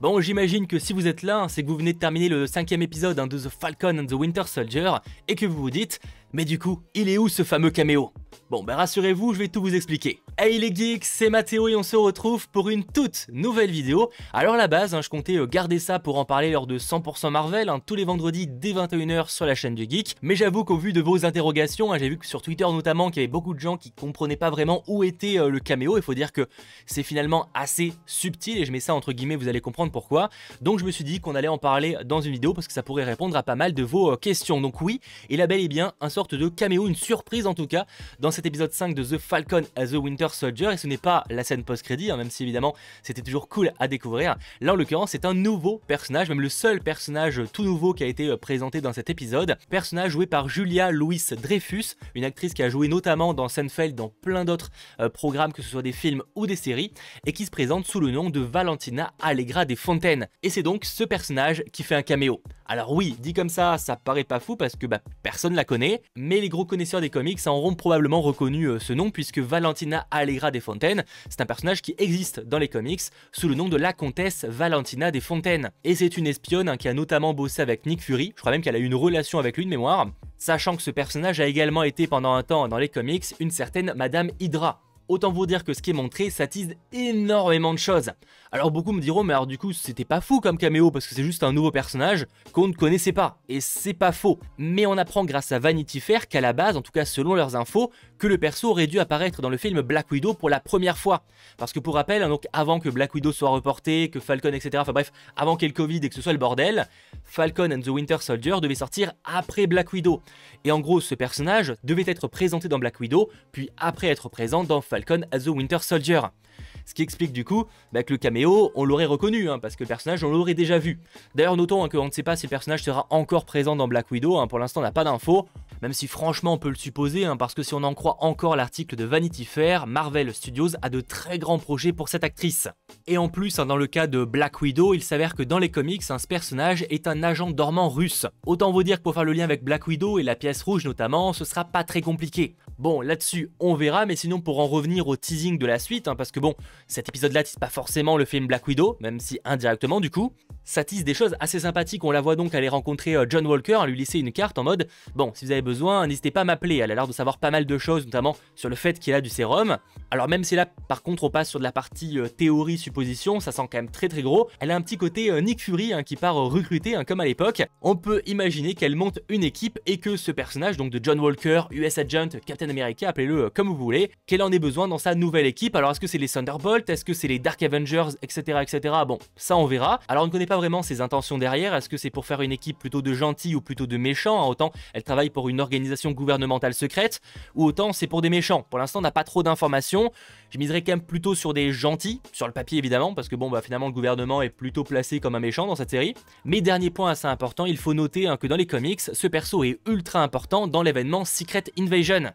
Bon, j'imagine que si vous êtes là, c'est que vous venez de terminer le cinquième épisode hein, de The Falcon and the Winter Soldier et que vous vous dites, mais du coup, il est où ce fameux caméo Bon, ben rassurez-vous, je vais tout vous expliquer. Hey les geeks, c'est Mathéo et on se retrouve pour une toute nouvelle vidéo. Alors la base, hein, je comptais euh, garder ça pour en parler lors de 100% Marvel, hein, tous les vendredis dès 21h sur la chaîne du Geek, mais j'avoue qu'au vu de vos interrogations, hein, j'ai vu que sur Twitter notamment qu'il y avait beaucoup de gens qui comprenaient pas vraiment où était euh, le caméo, il faut dire que c'est finalement assez subtil, et je mets ça entre guillemets, vous allez comprendre pourquoi. Donc je me suis dit qu'on allait en parler dans une vidéo parce que ça pourrait répondre à pas mal de vos euh, questions. Donc oui, il a bel et bien une sorte de caméo, une surprise en tout cas, dans cet épisode 5 de The Falcon as the Winter Soldier et ce n'est pas la scène post-crédit, hein, même si évidemment c'était toujours cool à découvrir. Là en l'occurrence c'est un nouveau personnage, même le seul personnage tout nouveau qui a été euh, présenté dans cet épisode. Personnage joué par Julia Louis Dreyfus, une actrice qui a joué notamment dans Seinfeld, dans plein d'autres euh, programmes, que ce soit des films ou des séries, et qui se présente sous le nom de Valentina Allegra des Fontaines. Et c'est donc ce personnage qui fait un caméo. Alors oui, dit comme ça, ça paraît pas fou parce que bah, personne la connaît, mais les gros connaisseurs des comics auront probablement reconnu euh, ce nom puisque Valentina Allegra des Fontaines. C'est un personnage qui existe dans les comics sous le nom de la comtesse Valentina des Fontaines. Et c'est une espionne hein, qui a notamment bossé avec Nick Fury, je crois même qu'elle a eu une relation avec lui de mémoire, sachant que ce personnage a également été pendant un temps dans les comics une certaine Madame Hydra. Autant vous dire que ce qui est montré, s'attise énormément de choses. Alors beaucoup me diront, mais alors du coup, c'était pas fou comme caméo parce que c'est juste un nouveau personnage qu'on ne connaissait pas. Et c'est pas faux. Mais on apprend grâce à Vanity Fair qu'à la base, en tout cas selon leurs infos, que le perso aurait dû apparaître dans le film Black Widow pour la première fois. Parce que pour rappel, hein, donc avant que Black Widow soit reporté, que Falcon, etc., enfin bref, avant qu'il y le Covid et que ce soit le bordel, Falcon and the Winter Soldier devait sortir après Black Widow. Et en gros, ce personnage devait être présenté dans Black Widow, puis après être présent dans Falcon and the Winter Soldier. Ce qui explique du coup bah, que le caméo, on l'aurait reconnu, hein, parce que le personnage, on l'aurait déjà vu. D'ailleurs, notons hein, qu'on ne sait pas si le personnage sera encore présent dans Black Widow, hein, pour l'instant, on n'a pas d'infos, même si franchement, on peut le supposer, parce que si on en croit encore l'article de Vanity Fair, Marvel Studios a de très grands projets pour cette actrice. Et en plus, dans le cas de Black Widow, il s'avère que dans les comics, ce personnage est un agent dormant russe. Autant vous dire que pour faire le lien avec Black Widow et la pièce rouge notamment, ce sera pas très compliqué. Bon, là-dessus, on verra, mais sinon pour en revenir au teasing de la suite, parce que bon, cet épisode-là tisse pas forcément le film Black Widow, même si indirectement du coup. Ça tisse des choses assez sympathiques, on la voit donc aller rencontrer euh, John Walker, hein, lui laisser une carte en mode « Bon, si vous avez besoin, n'hésitez pas à m'appeler, elle a l'air de savoir pas mal de choses, notamment sur le fait qu'il a du sérum ». Alors même si là par contre on passe sur de la partie euh, théorie supposition, ça sent quand même très très gros, elle a un petit côté euh, Nick Fury hein, qui part euh, recruter hein, comme à l'époque. On peut imaginer qu'elle monte une équipe et que ce personnage donc de John Walker, US Agent, Captain America, appelez-le comme vous voulez, qu'elle en ait besoin dans sa nouvelle équipe. Alors est-ce que c'est les Thunderbolts, est-ce que c'est les Dark Avengers, etc etc. Bon, ça on verra. Alors on ne connaît pas vraiment ses intentions derrière, est-ce que c'est pour faire une équipe plutôt de gentils ou plutôt de méchants, hein, autant elle travaille pour une organisation gouvernementale secrète, ou autant c'est pour des méchants. Pour l'instant on n'a pas trop d'informations je miserais quand même plutôt sur des gentils, sur le papier évidemment, parce que bon, bah, finalement le gouvernement est plutôt placé comme un méchant dans cette série. Mais dernier point assez important, il faut noter hein, que dans les comics, ce perso est ultra important dans l'événement Secret Invasion.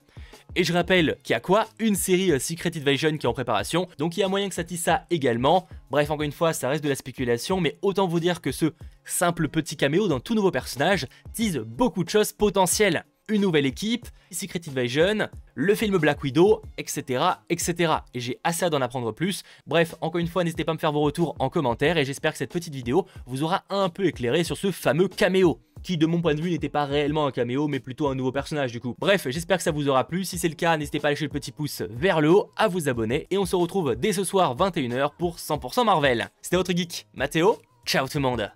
Et je rappelle qu'il y a quoi Une série euh, Secret Invasion qui est en préparation, donc il y a moyen que ça tisse ça également. Bref, encore une fois, ça reste de la spéculation, mais autant vous dire que ce simple petit caméo d'un tout nouveau personnage tisse beaucoup de choses potentielles une nouvelle équipe, Secret Invasion, le film Black Widow, etc. etc. Et j'ai assez d'en apprendre plus. Bref, encore une fois, n'hésitez pas à me faire vos retours en commentaire et j'espère que cette petite vidéo vous aura un peu éclairé sur ce fameux caméo qui de mon point de vue n'était pas réellement un caméo mais plutôt un nouveau personnage du coup. Bref, j'espère que ça vous aura plu, si c'est le cas n'hésitez pas à lâcher le petit pouce vers le haut, à vous abonner et on se retrouve dès ce soir 21h pour 100% Marvel. C'était votre geek, Mathéo, ciao tout le monde